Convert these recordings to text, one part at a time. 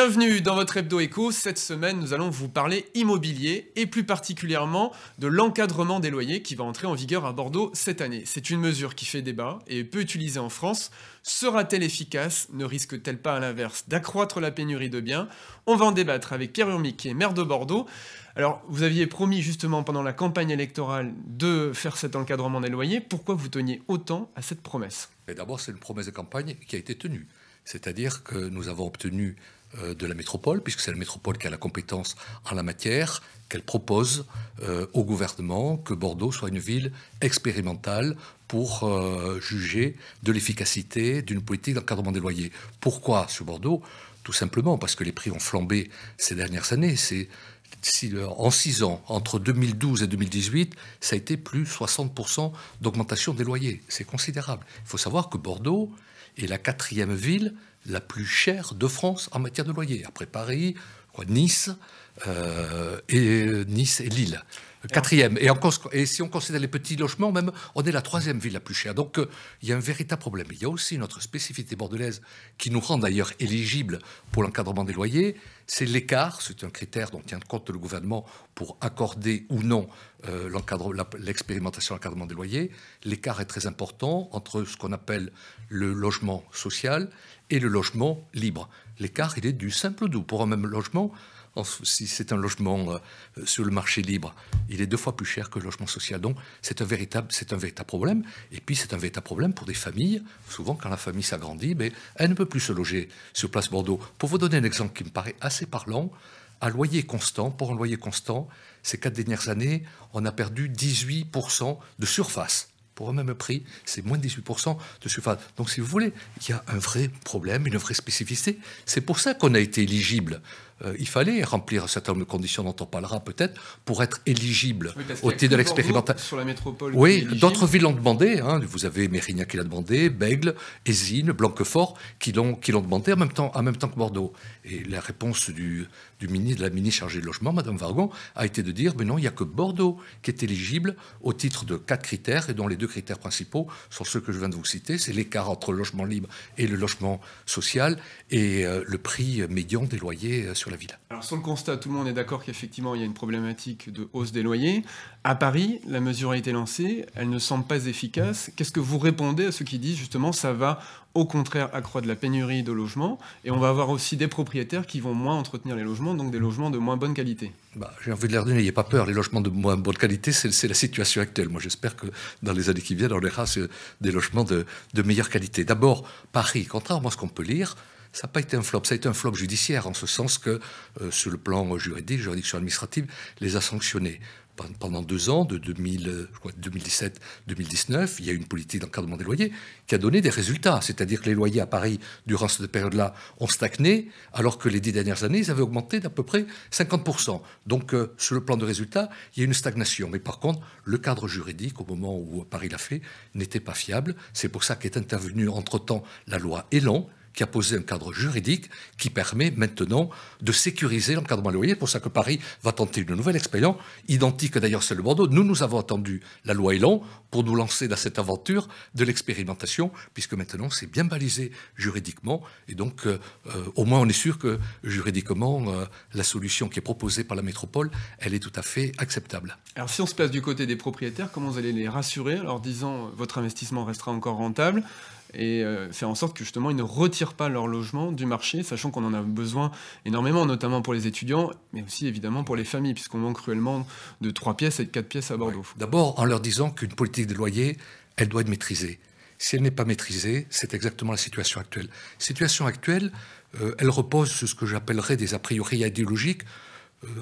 Bienvenue dans votre hebdo éco. Cette semaine, nous allons vous parler immobilier et plus particulièrement de l'encadrement des loyers qui va entrer en vigueur à Bordeaux cette année. C'est une mesure qui fait débat et peu utilisée en France. Sera-t-elle efficace Ne risque-t-elle pas à l'inverse d'accroître la pénurie de biens On va en débattre avec Pierre Urmic, qui est maire de Bordeaux. Alors, vous aviez promis justement pendant la campagne électorale de faire cet encadrement des loyers. Pourquoi vous teniez autant à cette promesse D'abord, c'est une promesse de campagne qui a été tenue. C'est-à-dire que nous avons obtenu euh, de la métropole, puisque c'est la métropole qui a la compétence en la matière, qu'elle propose euh, au gouvernement que Bordeaux soit une ville expérimentale pour euh, juger de l'efficacité d'une politique d'encadrement des loyers. Pourquoi sur Bordeaux Tout simplement parce que les prix ont flambé ces dernières années. C'est en six ans, entre 2012 et 2018, ça a été plus 60% d'augmentation des loyers. C'est considérable. Il faut savoir que Bordeaux, et la quatrième ville la plus chère de France en matière de loyer, après Paris, Nice, euh, et Nice et Lille. Quatrième. Et, si on considère les petits logements, même, on est la troisième ville la plus chère. Donc, euh, il y a un véritable problème. Il y a aussi notre spécificité bordelaise qui nous rend d'ailleurs éligibles pour l'encadrement des loyers. C'est l'écart. C'est un critère dont tient compte le gouvernement pour accorder ou non euh, l'expérimentation de l'encadrement des loyers. L'écart est très important entre ce qu'on appelle le logement social et le logement libre. L'écart, il est du simple doux. Pour un même logement, si c'est un logement euh, sur le marché libre, il est deux fois plus cher que le logement social. Donc c'est un véritable, problème. Et puis c'est un véritable problème pour des familles. Souvent, quand la famille s'agrandit, mais ben, elle ne peut plus se loger sur Place Bordeaux. Pour vous donner un exemple qui me paraît assez parlant, à loyer constant, pour un loyer constant, ces quatre dernières années, on a perdu 18% de surface. Pour un même prix, c'est moins de 18% de surface. Donc, si vous voulez, il y a un vrai problème, une vraie spécificité. C'est pour ça qu'on a été éligible euh, il fallait remplir un certain nombre de conditions dont on parlera peut-être pour être éligible au titre de l'expérimentation. Oui, d'autres villes l'ont demandé. Hein. Vous avez Mérignac qui l'a demandé, Bègle, Esine, Blanquefort qui l'ont qui l'ont demandé en même temps en même temps que Bordeaux. Et la réponse du du ministre de la ministre chargée du logement, Madame Vargon, a été de dire mais non, il n'y a que Bordeaux qui est éligible au titre de quatre critères et dont les deux critères principaux sont ceux que je viens de vous citer, c'est l'écart entre le logement libre et le logement social et euh, le prix médian des loyers euh, sur la ville. Alors sur le constat, tout le monde est d'accord qu'effectivement il y a une problématique de hausse des loyers. À Paris, la mesure a été lancée, elle ne semble pas efficace. Qu'est-ce que vous répondez à ceux qui disent justement ça va au contraire accroître la pénurie de logements et on va avoir aussi des propriétaires qui vont moins entretenir les logements, donc des logements de moins bonne qualité bah, J'ai envie de leur dire, n'ayez pas peur, les logements de moins bonne qualité, c'est la situation actuelle. Moi j'espère que dans les années qui viennent, on aura euh, des logements de meilleure qualité. D'abord, Paris, contrairement à ce qu'on peut lire, ça n'a pas été un flop, ça a été un flop judiciaire, en ce sens que, euh, sur le plan juridique, juridiction administrative, les a sanctionnés. Pendant deux ans, de 2017-2019, euh, il y a eu une politique d'encadrement des loyers qui a donné des résultats. C'est-à-dire que les loyers à Paris, durant cette période-là, ont stagné, alors que les dix dernières années, ils avaient augmenté d'à peu près 50%. Donc, euh, sur le plan de résultats, il y a une stagnation. Mais par contre, le cadre juridique, au moment où Paris l'a fait, n'était pas fiable. C'est pour ça qu'est intervenue entre-temps la loi Elan, qui a posé un cadre juridique qui permet maintenant de sécuriser l'encadrement loyer. loyer pour ça que Paris va tenter une nouvelle expérience, identique d'ailleurs celle de Bordeaux. Nous, nous avons attendu la loi Elan pour nous lancer dans cette aventure de l'expérimentation, puisque maintenant c'est bien balisé juridiquement. Et donc, euh, euh, au moins, on est sûr que juridiquement, euh, la solution qui est proposée par la métropole, elle est tout à fait acceptable. Alors, si on se place du côté des propriétaires, comment vous allez les rassurer en leur disant votre investissement restera encore rentable et euh, faire en sorte que justement ils ne retirent pas leur logement du marché, sachant qu'on en a besoin énormément, notamment pour les étudiants, mais aussi évidemment pour les familles, puisqu'on manque cruellement de trois pièces et de quatre pièces à Bordeaux. D'abord en leur disant qu'une politique de loyer, elle doit être maîtrisée. Si elle n'est pas maîtrisée, c'est exactement la situation actuelle. Situation actuelle, euh, elle repose sur ce que j'appellerais des a priori idéologiques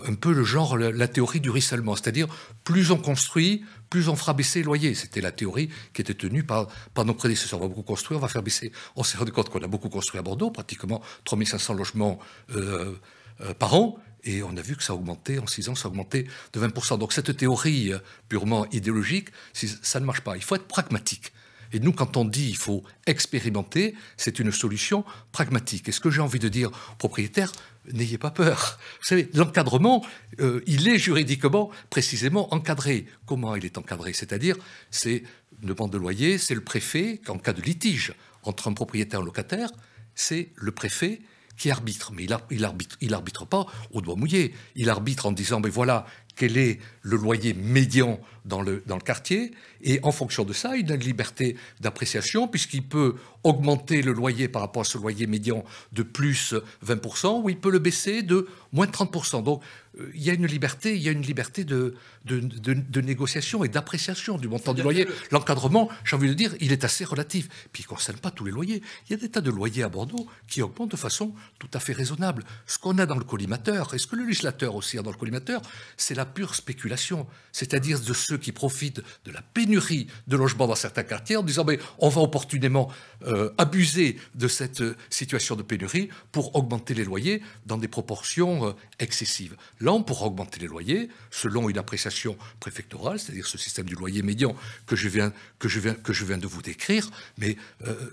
un peu le genre, la, théorie du ruissellement, c'est-à-dire plus on construit, plus on fera baisser les loyers. C'était la théorie qui était tenue par, par nos prédécesseurs. On va beaucoup construire, on va faire baisser. On s'est rendu compte qu'on a beaucoup construit à Bordeaux, pratiquement 3500 logements euh, euh, par an, et on a vu que ça a augmenté, en 6 ans, ça a augmenté de 20%. Donc cette théorie euh, purement idéologique, ça ne marche pas. Il faut être pragmatique. Et nous, quand on dit il faut expérimenter, c'est une solution pragmatique. Et ce que j'ai envie de dire aux propriétaires, n'ayez pas peur. Vous savez, l'encadrement, euh, il est juridiquement précisément encadré. Comment il est encadré C'est-à-dire, c'est une demande de loyer, c'est le préfet, en cas de litige entre un propriétaire et un locataire, c'est le préfet qui arbitre. Mais il, arbitre, il arbitre pas au doigt mouillé. Il arbitre en disant, mais voilà, quel est le loyer médian dans le, dans le quartier, et en fonction de ça, il a une liberté d'appréciation, puisqu'il peut augmenter le loyer par rapport à ce loyer médian de plus 20%, ou il peut le baisser de moins 30%. Donc euh, il y a une liberté, il y a une liberté de, de, négociation et d'appréciation du montant du loyer. L'encadrement, j'ai envie de dire, il est assez relatif. Puis il ne concerne pas tous les loyers. Il y a des tas de loyers à Bordeaux qui augmentent de façon tout à fait raisonnable. Ce qu'on a dans le collimateur, et ce que le législateur aussi a dans le collimateur, c'est la pure spéculation, c'est-à-dire de ceux qui profitent de la pénurie de logements dans certains quartiers en disant mais on va opportunément euh, abuser de cette euh, situation de pénurie pour augmenter les loyers dans des proportions euh, excessives. Là, on pourra augmenter les loyers selon une appréciation préfectorale, c'est-à-dire ce système du loyer médian que je viens, que je viens, que je viens de vous décrire, mais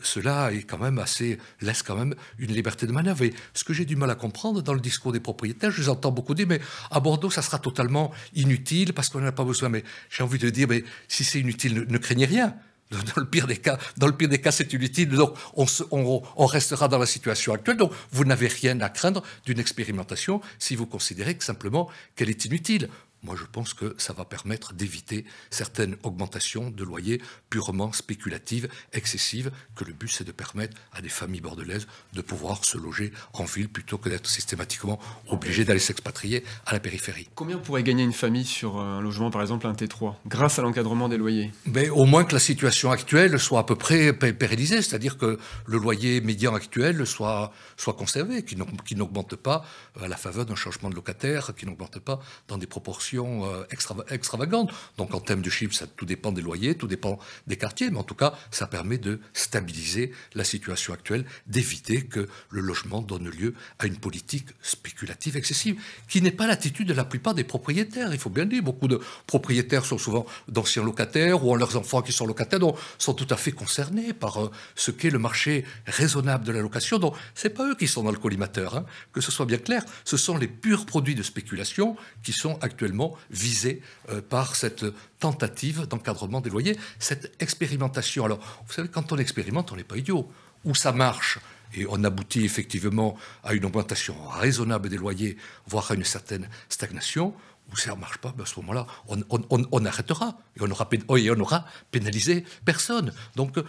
cela est quand même assez, laisse quand même une liberté de manœuvre. Et ce que j'ai du mal à comprendre dans le discours des propriétaires, je les entends beaucoup dire mais à Bordeaux, ça sera totalement inutile parce qu'on n'en a pas besoin. Mais j'ai envie de dire, mais si c'est inutile, ne, craignez rien. Dans le pire des cas, dans le pire des cas, c'est inutile. Donc, on, restera dans la situation actuelle. Donc, vous n'avez rien à craindre d'une expérimentation si vous considérez simplement qu'elle est inutile moi je pense que ça va permettre d'éviter certaines augmentations de loyers purement spéculatives, excessives, que le but c'est de permettre à des familles bordelaises de pouvoir se loger en ville plutôt que d'être systématiquement obligées d'aller s'expatrier à la périphérie. Combien pourrait gagner une famille sur euh, un logement, par exemple un T3, grâce à l'encadrement des loyers Mais Au moins que la situation actuelle soit à peu près pérennisée, c'est-à-dire que le loyer médian actuel soit, soit conservé, qui n'augmente pas à la faveur d'un changement de locataire, qui n'augmente pas dans des proportions euh, extravagante. Donc en termes de chiffres, ça tout dépend des loyers, tout dépend des quartiers, mais en tout cas, ça permet de stabiliser la situation actuelle, d'éviter que le logement donne lieu à une politique spéculative excessive, qui n'est pas l'attitude de la plupart des propriétaires, il faut bien dire. Beaucoup de propriétaires sont souvent d'anciens locataires ou ont leurs enfants qui sont locataires, donc sont tout à fait concernés par euh, ce qu'est le marché raisonnable de la location. Donc c'est pas eux qui sont dans le collimateur, hein. que ce soit bien clair, ce sont les purs produits de spéculation qui sont actuellement visé euh, par cette tentative d'encadrement des loyers, cette expérimentation. Alors, vous savez, quand on expérimente, on n'est pas idiot. Où ça marche et on aboutit effectivement à une augmentation raisonnable des loyers, voire à une certaine stagnation, ou ça ne marche pas, ben, à ce moment-là, on, arrêtera et on aura, on aura pénalisé personne. Donc, euh,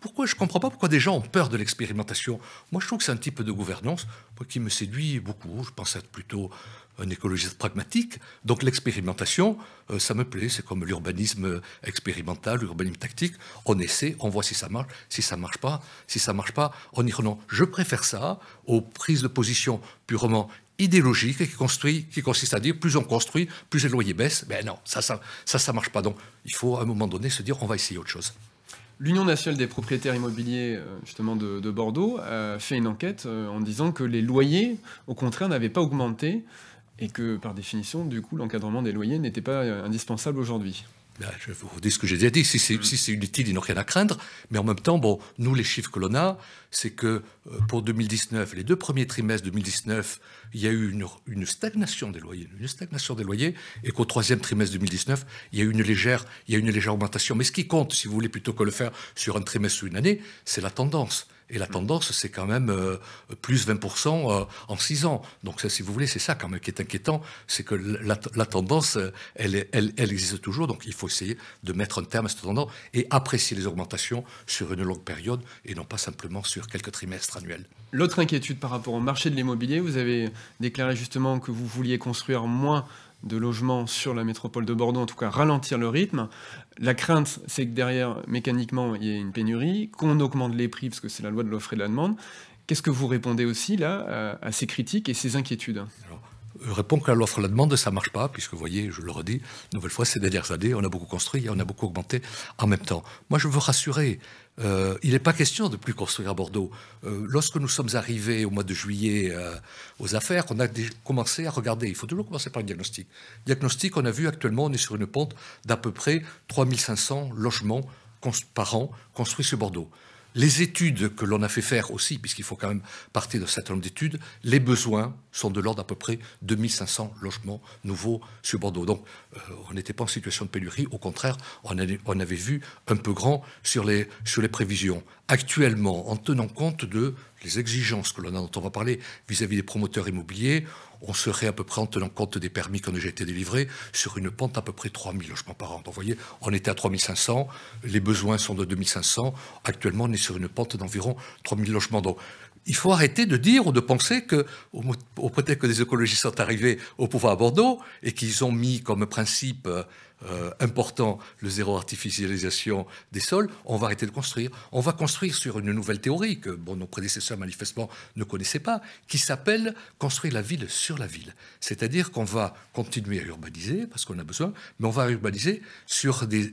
pourquoi je ne comprends pas pourquoi des gens ont peur de l'expérimentation Moi, je trouve que c'est un type de gouvernance qui me séduit beaucoup. Je pense être plutôt un écologiste pragmatique. Donc, l'expérimentation, euh, ça me plaît. C'est comme l'urbanisme expérimental, l'urbanisme tactique. On essaie, on voit si ça marche. Si ça ne marche pas, si ça marche pas, on y renonce. Oh je préfère ça aux prises de position purement idéologique qui, construit, qui consiste à dire plus on construit, plus les loyers baissent. Mais ben non, ça, ça, ça, marche pas. Donc, il faut à un moment donné se dire on va essayer autre chose. L'Union nationale des propriétaires immobiliers euh, justement de, de Bordeaux a euh, fait une enquête euh, en disant que les loyers, au contraire, n'avaient pas augmenté et que par définition, du coup, l'encadrement des loyers n'était pas indispensable aujourd'hui. Ben, je vous dis ce que j'ai déjà dit, si c'est si inutile, ils n'ont rien à craindre. Mais en même temps, bon, nous, les chiffres que l'on a, c'est que euh, pour 2019, les deux premiers trimestres 2019, il y a eu une, stagnation des loyers, une stagnation des loyers, et qu'au troisième trimestre 2019, il y a eu une légère, il y a une légère augmentation. Mais ce qui compte, si vous voulez, plutôt que le faire sur un trimestre ou une année, c'est la tendance. Et la tendance, c'est quand même euh, plus 20% euh, en 6 ans. Donc, ça, si vous voulez, c'est ça quand même qui est inquiétant, c'est que la, tendance, euh, elle, elle, elle, existe toujours. Donc, il faut essayer de mettre un terme à cette tendance et apprécier les augmentations sur une longue période et non pas simplement sur quelques trimestres annuels. L'autre inquiétude par rapport au marché de l'immobilier, vous avez déclaré justement que vous vouliez construire moins de logements sur la métropole de Bordeaux, en tout cas ralentir le rythme. La crainte, c'est que derrière, mécaniquement, il y ait une pénurie, qu'on augmente les prix, parce que c'est la loi de l'offre et de la demande. Qu'est-ce que vous répondez aussi là à, ces critiques et ces inquiétudes euh, répond qu'à l'offre la demande, ça ne marche pas, puisque vous voyez, je le redis, nouvelle fois, ces dernières années, on a beaucoup construit et on a beaucoup augmenté en même temps. Moi, je veux rassurer, euh, il n'est pas question de plus construire à Bordeaux. Euh, lorsque nous sommes arrivés au mois de juillet aux affaires, on a commencé à regarder. Il faut toujours commencer par un diagnostic. Diagnostic, on a vu actuellement, on est sur une pente d'à peu près 3500 logements par an construits sur Bordeaux les études que l'on a fait faire aussi, puisqu'il faut quand même partir de cet nombre d'études, les besoins sont de l'ordre d'à peu près 2500 logements nouveaux sur Bordeaux. Donc euh, on n'était pas en situation de pénurie, au contraire, on, avait vu un peu grand sur les, prévisions. Actuellement, en tenant compte de les exigences que l'on a, dont on va parler vis-à-vis des promoteurs immobiliers, on serait à peu près, en tenant compte des permis qui ont déjà été délivrés, sur une pente à peu près 3000 logements par an. Donc vous voyez, on était à 3500, les besoins sont de 2500, actuellement on est sur une pente d'environ 3000 logements. Donc il faut arrêter de dire ou de penser que, au, être que les écologistes sont arrivés au pouvoir à Bordeaux et qu'ils ont mis comme principe euh, euh, important, le zéro artificialisation des sols, on va arrêter de construire. On va construire sur une nouvelle théorie que bon, nos prédécesseurs manifestement ne connaissaient pas, qui s'appelle construire la ville sur la ville. C'est-à-dire qu'on va continuer à urbaniser, parce qu'on a besoin, mais on va urbaniser sur des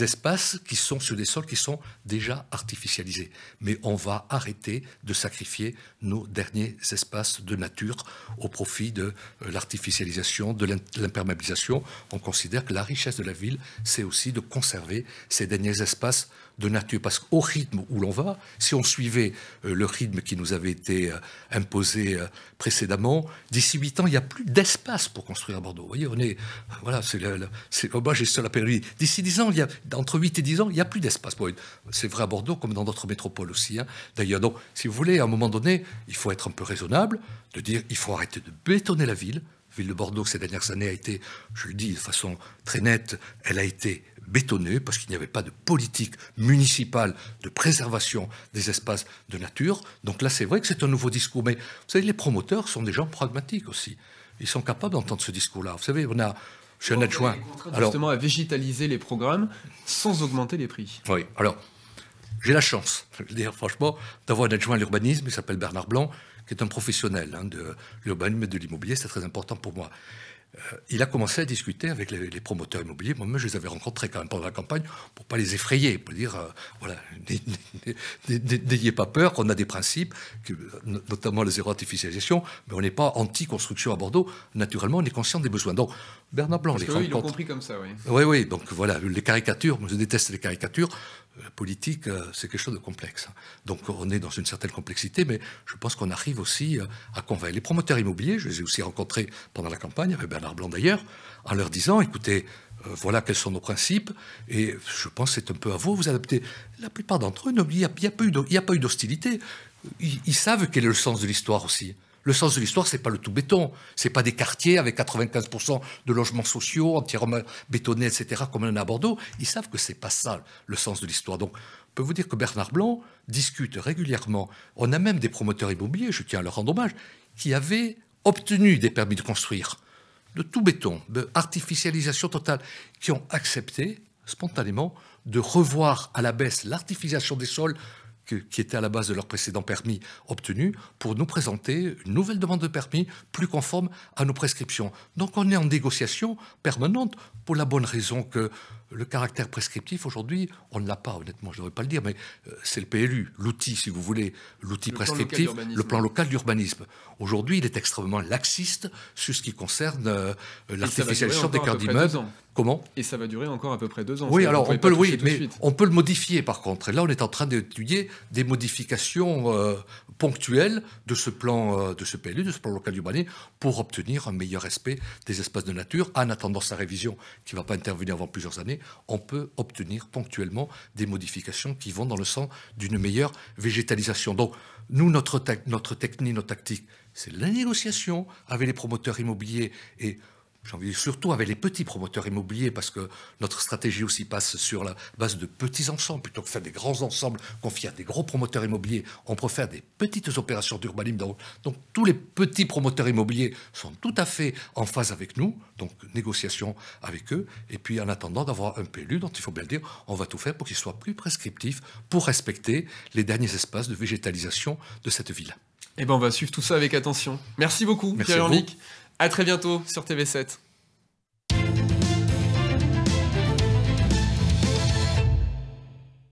espaces qui sont sur des sols qui sont déjà artificialisés. Mais on va arrêter de sacrifier nos derniers espaces de nature au profit de euh, l'artificialisation, de l'imperméabilisation. On considère que la richesse richesse de la ville, c'est aussi de conserver ces derniers espaces de nature. Parce qu'au rythme où l'on va, si on suivait euh, le rythme qui nous avait été euh, imposé euh, précédemment, d'ici huit ans, il n'y a plus d'espace pour construire à Bordeaux. Vous voyez, on est. Voilà, c'est oh, moi, j'ai la perdu. D'ici dix ans, il y a, entre huit et 10 ans, il n'y a plus d'espace. C'est vrai à Bordeaux comme dans d'autres métropoles aussi, hein. d'ailleurs. Donc, si vous voulez, à un moment donné, il faut être un peu raisonnable, de dire il faut arrêter de bétonner la ville ville de Bordeaux ces dernières années a été, je le dis de façon très nette, elle a été bétonnée parce qu'il n'y avait pas de politique municipale de préservation des espaces de nature. Donc là, c'est vrai que c'est un nouveau discours. Mais vous savez, les promoteurs sont des gens pragmatiques aussi. Ils sont capables d'entendre ce discours-là. Vous savez, on a je suis un adjoint. Justement, à végétaliser les programmes sans augmenter les prix. Oui, alors j'ai la chance, franchement, d'avoir un adjoint à l'urbanisme, il s'appelle Bernard Blanc, qui est un professionnel hein, de l'urbanisme et de l'immobilier, c'est très important pour moi. Euh, il a commencé à discuter avec les, promoteurs immobiliers. Moi-même, je les avais rencontrés quand même pendant la campagne pour pas les effrayer, pour dire euh, voilà, n'ayez pas peur, on a des principes, que, notamment le zéro artificialisation, mais on n'est pas anti-construction à Bordeaux. Naturellement, on est conscient des besoins. Donc, Bernard Blanc, les que compris comme ça, oui. Oui, oui. Donc voilà, les caricatures, moi, je déteste les caricatures la politique, euh, c'est quelque chose de complexe. Hein. Donc on est dans une certaine complexité, mais je pense qu'on arrive aussi euh, à convaincre. Les promoteurs immobiliers, je les ai aussi rencontrés pendant la campagne, avec Bernard Blanc d'ailleurs, en leur disant, écoutez, euh, voilà quels sont nos principes, et je pense que c'est un peu à vous, vous adapter ». La plupart d'entre eux, il n'y a, pas eu d'hostilité. ils savent quel est le sens de l'histoire aussi. Le sens de l'histoire, c'est pas le tout béton. C'est pas des quartiers avec 95% de logements sociaux entièrement bétonnés, etc., comme on a à Bordeaux. Ils savent que c'est pas ça le sens de l'histoire. Donc, on peut vous dire que Bernard Blanc discute régulièrement. On a même des promoteurs immobiliers, je tiens à leur rendre hommage, qui avaient obtenu des permis de construire de tout béton, de artificialisation totale, qui ont accepté spontanément de revoir à la baisse l'artificialisation des sols qui étaient à la base de leur précédent permis obtenu, pour nous présenter une nouvelle demande de permis plus conforme à nos prescriptions. Donc on est en négociation permanente pour la bonne raison que le caractère prescriptif, aujourd'hui, on ne l'a pas, honnêtement, je ne devrais pas le dire, mais euh, c'est le PLU, l'outil, si vous voulez, l'outil prescriptif, le plan local d'urbanisme. Aujourd'hui, il est extrêmement laxiste sur ce qui concerne euh, l'artificialisation des cœurs d'immeubles. Comment Et ça va durer encore à peu près deux ans. Oui, alors on peut, le, oui, mais on peut le modifier par contre. Et là, on est en train d'étudier des modifications euh, ponctuelles de ce plan, euh, de ce PLU, de ce plan local d'urbanisme, pour obtenir un meilleur respect des espaces de nature. En attendant sa révision, qui ne va pas intervenir avant plusieurs années, on peut obtenir ponctuellement des modifications qui vont dans le sens d'une meilleure végétalisation. Donc, nous, notre, notre technique, notre tactique, c'est la négociation avec les promoteurs immobiliers et j'ai surtout avec les petits promoteurs immobiliers, parce que notre stratégie aussi passe sur la base de petits ensembles, plutôt que faire des grands ensembles confiés à des gros promoteurs immobiliers, on préfère des petites opérations d'urbanisme. Donc tous les petits promoteurs immobiliers sont tout à fait en phase avec nous, donc négociation avec eux, et puis en attendant d'avoir un PLU dont il faut bien le dire, on va tout faire pour qu'il soit plus prescriptif, pour respecter les derniers espaces de végétalisation de cette ville. Eh bien, on va suivre tout ça avec attention. Merci beaucoup, pierre à très bientôt sur TV7.